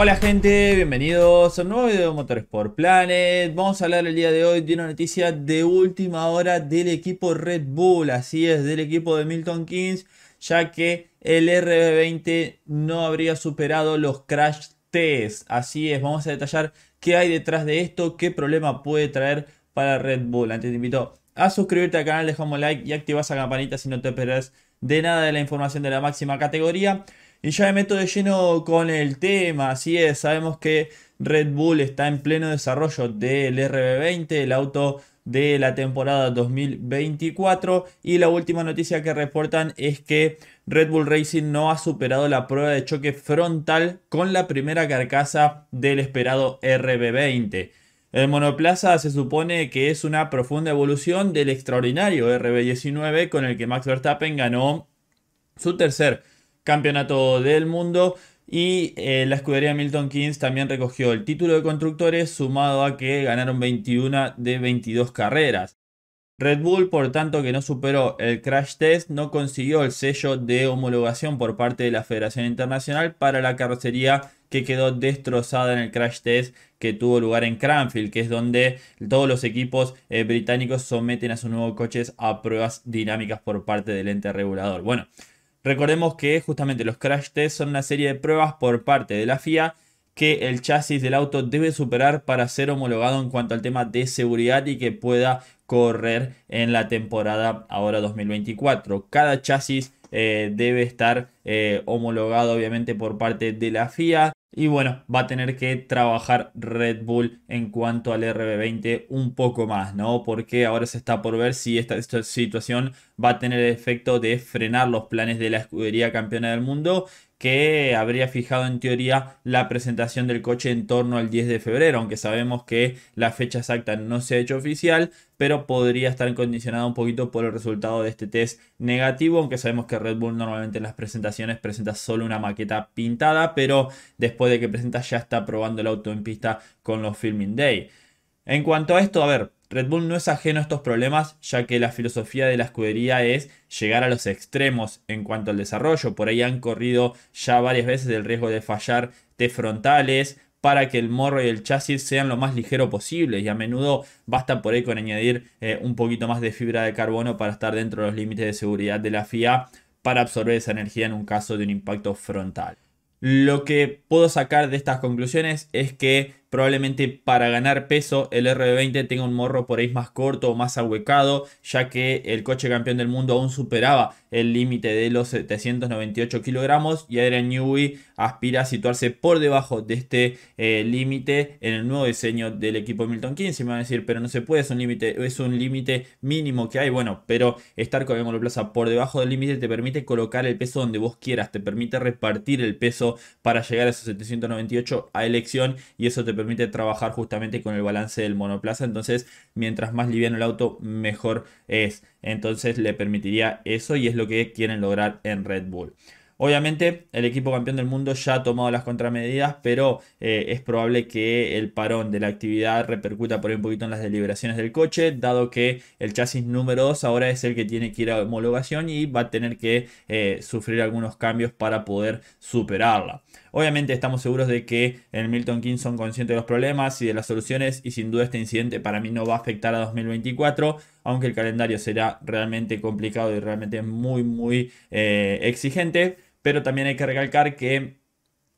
Hola gente, bienvenidos a un nuevo video de Motorsport Planet. Vamos a hablar el día de hoy de una noticia de última hora del equipo Red Bull, así es, del equipo de Milton Keynes, ya que el RB20 no habría superado los crash tests. Así es, vamos a detallar qué hay detrás de esto, qué problema puede traer para Red Bull. Antes te invito a suscribirte al canal, dejamos un like y activas la campanita si no te perdés de nada de la información de la máxima categoría. Y ya me meto de lleno con el tema, así es, sabemos que Red Bull está en pleno desarrollo del RB20, el auto de la temporada 2024 y la última noticia que reportan es que Red Bull Racing no ha superado la prueba de choque frontal con la primera carcasa del esperado RB20. El monoplaza se supone que es una profunda evolución del extraordinario RB19 con el que Max Verstappen ganó su tercer Campeonato del Mundo. Y eh, la escudería Milton Keynes también recogió el título de constructores, sumado a que ganaron 21 de 22 carreras. Red Bull, por tanto, que no superó el crash test, no consiguió el sello de homologación por parte de la Federación Internacional para la carrocería que quedó destrozada en el crash test que tuvo lugar en Cranfield, que es donde todos los equipos eh, británicos someten a sus nuevos coches a pruebas dinámicas por parte del ente regulador. Bueno, Recordemos que justamente los crash tests son una serie de pruebas por parte de la FIA que el chasis del auto debe superar para ser homologado en cuanto al tema de seguridad y que pueda correr en la temporada ahora 2024. Cada chasis eh, debe estar eh, homologado obviamente por parte de la FIA. Y bueno, va a tener que trabajar Red Bull en cuanto al RB20 un poco más, ¿no? Porque ahora se está por ver si esta, situación va a tener el efecto de frenar los planes de la escudería campeona del mundo que habría fijado en teoría la presentación del coche en torno al 10 de febrero, aunque sabemos que la fecha exacta no se ha hecho oficial, pero podría estar condicionada un poquito por el resultado de este test negativo, aunque sabemos que Red Bull normalmente en las presentaciones presenta solo una maqueta pintada, pero después de que presenta ya está probando el auto en pista con los Filming Day. En cuanto a esto, a ver, Red Bull no es ajeno a estos problemas, ya que la filosofía de la escudería es llegar a los extremos en cuanto al desarrollo. Por ahí han corrido ya varias veces el riesgo de fallar de frontales para que el morro y el chasis sean lo más ligero posible y a menudo basta por ahí con añadir eh, un poquito más de fibra de carbono para estar dentro de los límites de seguridad de la FIA para absorber esa energía en un caso de un impacto frontal. Lo que puedo sacar de estas conclusiones es que Probablemente para ganar peso el r 20 tenga un morro por ahí más corto o más ahuecado, ya que el coche campeón del mundo aún superaba el límite de los 798 kilogramos y Adrian Newey aspira a situarse por debajo de este eh, límite en el nuevo diseño del equipo Milton 15. Me van a decir, pero no se puede, es un límite, es un límite mínimo que hay. Bueno, pero estar con el Plaza por debajo del límite te permite colocar el peso donde vos quieras, te permite repartir el peso para llegar a esos 798 a elección y eso te permite trabajar justamente con el balance del monoplaza. Entonces, mientras más liviano el auto, mejor es. Entonces, le permitiría eso y es lo que quieren lograr en Red Bull. Obviamente el equipo campeón del mundo ya ha tomado las contramedidas, pero eh, es probable que el parón de la actividad repercuta por un poquito en las deliberaciones del coche, dado que el chasis número 2 ahora es el que tiene que ir a homologación y va a tener que eh, sufrir algunos cambios para poder superarla. Obviamente estamos seguros de que el Milton Keynes son conscientes de los problemas y de las soluciones y sin duda este incidente para mí no va a afectar a 2024, aunque el calendario será realmente complicado y realmente muy muy eh, exigente. Pero también hay que recalcar que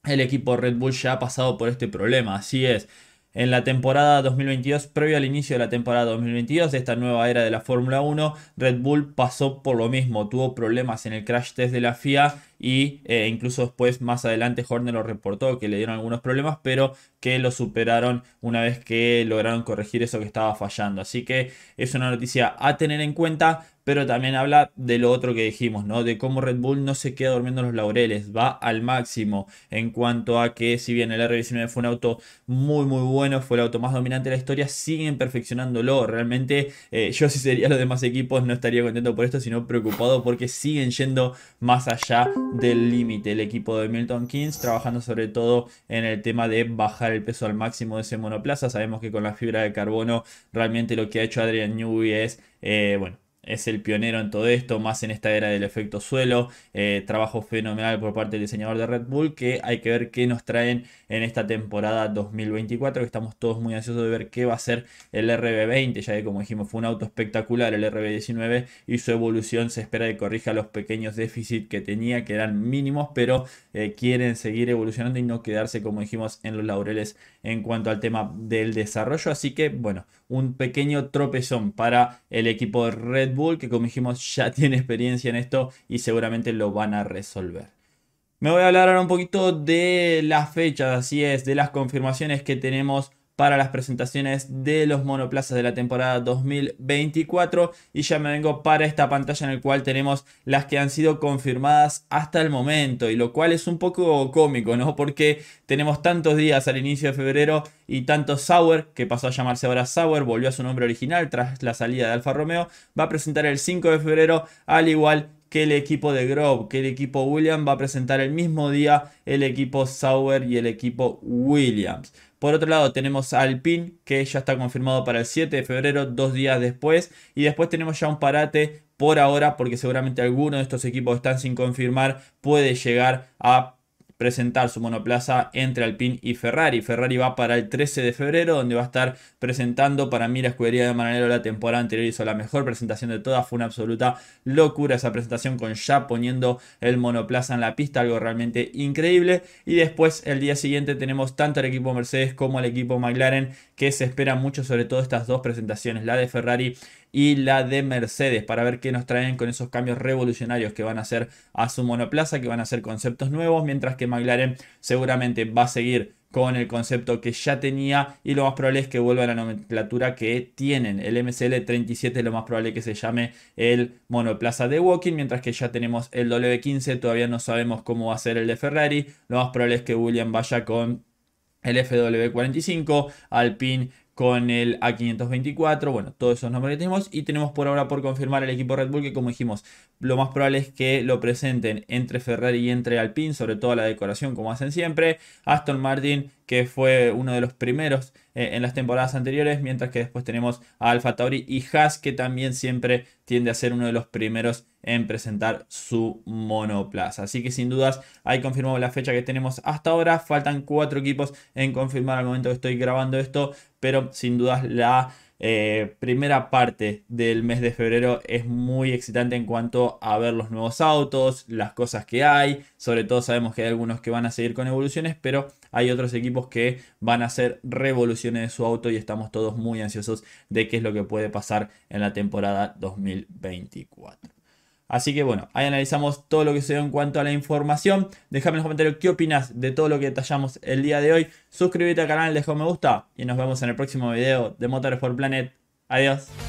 el equipo Red Bull ya ha pasado por este problema, así es. En la temporada 2022, previo al inicio de la temporada 2022 de esta nueva era de la Fórmula 1, Red Bull pasó por lo mismo, tuvo problemas en el crash test de la FIA y eh, incluso después más adelante Horner lo reportó que le dieron algunos problemas, pero que lo superaron una vez que lograron corregir eso que estaba fallando. Así que es una noticia a tener en cuenta, pero también habla de lo otro que dijimos, ¿no? De cómo Red Bull no se queda durmiendo los laureles, va al máximo en cuanto a que si bien el R19 fue un auto muy muy bueno, fue el auto más dominante de la historia, siguen perfeccionándolo. Realmente eh, yo si sería los demás equipos no estaría contento por esto, sino preocupado porque siguen yendo más allá del límite el equipo de Milton Keynes, trabajando sobre todo en el tema de bajar el peso al máximo de ese monoplaza. Sabemos que con la fibra de carbono realmente lo que ha hecho Adrian Newey es, eh, bueno, es el pionero en todo esto, más en esta era del efecto suelo. Eh, trabajo fenomenal por parte del diseñador de Red Bull, que hay que ver qué nos traen en esta temporada 2024, que estamos todos muy ansiosos de ver qué va a ser el RB20, ya que como dijimos fue un auto espectacular el RB19 y su evolución se espera que corrija los pequeños déficits que tenía, que eran mínimos, pero eh, quieren seguir evolucionando y no quedarse, como dijimos, en los laureles en cuanto al tema del desarrollo. Así que, bueno, un pequeño tropezón para el equipo de Red que como dijimos ya tiene experiencia en esto y seguramente lo van a resolver. Me voy a hablar ahora un poquito de las fechas, así es, de las confirmaciones que tenemos para las presentaciones de los monoplazas de la temporada 2024 y ya me vengo para esta pantalla en el cual tenemos las que han sido confirmadas hasta el momento y lo cual es un poco cómico, ¿no? Porque tenemos tantos días al inicio de febrero y tanto Sauer, que pasó a llamarse ahora Sauer, volvió a su nombre original tras la salida de Alfa Romeo, va a presentar el 5 de febrero al igual que el equipo de Grove, que el equipo Williams va a presentar el mismo día el equipo Sauer y el equipo Williams. Por otro lado tenemos al Alpine que ya está confirmado para el 7 de febrero, dos días después. Y después tenemos ya un parate por ahora porque seguramente alguno de estos equipos están sin confirmar puede llegar a presentar su monoplaza entre Alpine y Ferrari. Ferrari va para el 13 de febrero, donde va a estar presentando. Para mí, la escudería de Maranello la temporada anterior hizo la mejor presentación de todas. Fue una absoluta locura esa presentación con ya poniendo el monoplaza en la pista, algo realmente increíble. Y después, el día siguiente, tenemos tanto al equipo Mercedes como al equipo McLaren, que se espera mucho, sobre todo estas dos presentaciones, la de Ferrari y la de Mercedes para ver qué nos traen con esos cambios revolucionarios que van a hacer a su monoplaza, que van a ser conceptos nuevos, mientras que McLaren seguramente va a seguir con el concepto que ya tenía y lo más probable es que vuelva a la nomenclatura que tienen. El MCL37 lo más probable que se llame el monoplaza de Walking, mientras que ya tenemos el W15, todavía no sabemos cómo va a ser el de Ferrari, lo más probable es que William vaya con el FW45, Alpine con el A524, bueno, todos esos nombres que tenemos. Y tenemos por ahora por confirmar el equipo Red Bull, que como dijimos, lo más probable es que lo presenten entre Ferrari y entre Alpine, sobre todo la decoración, como hacen siempre. Aston Martin, que fue uno de los primeros eh, en las temporadas anteriores, mientras que después tenemos a Alfa Tauri y Haas, que también siempre tiende a ser uno de los primeros en presentar su monoplaza. Así que sin dudas, hay confirmado la fecha que tenemos hasta ahora. Faltan cuatro equipos en confirmar al momento que estoy grabando esto pero sin dudas la eh, primera parte del mes de febrero es muy excitante en cuanto a ver los nuevos autos, las cosas que hay, sobre todo sabemos que hay algunos que van a seguir con evoluciones, pero hay otros equipos que van a hacer revoluciones de su auto y estamos todos muy ansiosos de qué es lo que puede pasar en la temporada 2024. Así que bueno, ahí analizamos todo lo que se dio en cuanto a la información. Déjame en los comentarios qué opinas de todo lo que detallamos el día de hoy. Suscríbete al canal, deja un me gusta y nos vemos en el próximo video de Motorsport Planet. Adiós.